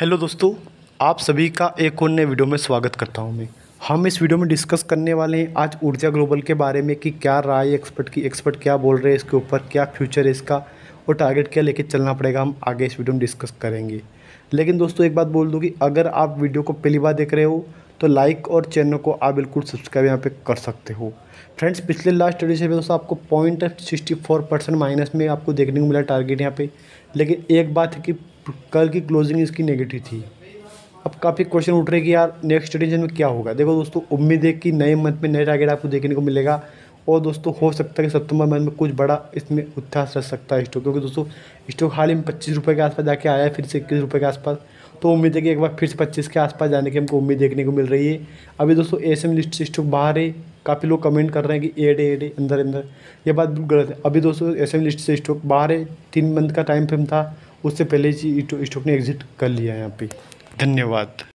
hello दोस्तों आप सभी का एक और नए वीडियो में स्वागत करता हूं मैं हम इस वीडियो में डिस्कस करने वाले हैं आज ऊर्जा ग्लोबल के बारे में कि क्या राय एक्सपर्ट की एक्सपर्ट क्या बोल रहे हैं इसके ऊपर क्या फ्यूचर है इसका और टारगेट क्या लेके चलना पड़ेगा हम आगे इस वीडियो में डिस्कस करेंगे लेकिन दोस्तों एक बात बोल दूँ कि अगर आप वीडियो को पहली बार देख रहे हो तो लाइक और चैनल को आप बिल्कुल सब्सक्राइब यहाँ पे कर सकते हो फ्रेंड्स पिछले लास्ट स्टडी से दोस्तों आपको point sixty four percent minus में आपको देखने को मिला टारगेट यहाँ पे लेकिन एक बात है कि कल की क्लोजिंग इसकी नेगेटिव थी अब काफ़ी क्वेश्चन उठ रहे कि यार नेक्स्ट डिजन में क्या होगा देखो दोस्तों उम्मीद है कि नए मंथ में नए टारगेट आपको देखने को मिलेगा और दोस्तों हो सकता है कि सितंबर मंथ में कुछ बड़ा इसमें उत्साह रह सकता है स्टॉक क्योंकि दोस्तों स्टॉक हाल ही में पच्चीस रुपये के आसपास जाके आया है फिर से इक्कीस रुपये के आसपास तो उम्मीद है कि एक बार फिर से पच्चीस के आसपास जाने की हमको उम्मीद देखने को मिल रही है अभी दोस्तों एस एम लिस्ट से स्टॉक बाहर है काफ़ी लोग कमेंट कर रहे हैं कि एड एड अंदर अंदर ये बात गलत है अभी दोस्तों एस एम लिस्ट से स्टॉक बाहर है तीन मंथ का टाइम फ्रेम था उससे पहले ही स्टॉक ने एग्ज़िट कर लिया है यहाँ पे धन्यवाद